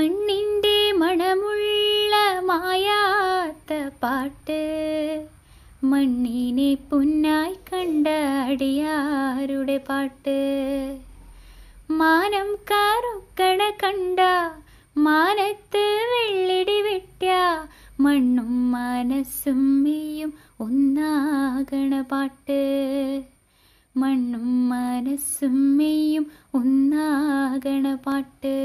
മണ്ണിൻ്റെ മണമുള്ള മായാത്ത പാട്ട് മണ്ണിനെ പുന്നായി കണ്ട അടിയാരുടെ പാട്ട് മാനം കാറുക്കട കണ്ട മാനത്ത് വെള്ളിടി വെട്ട മണ്ണും മനസ്സും മെയ്യും ഒന്നാകണ പാട്ട് മണ്ണും മനസ്സും മെയ്യും ഒന്നാകണ പാട്ട്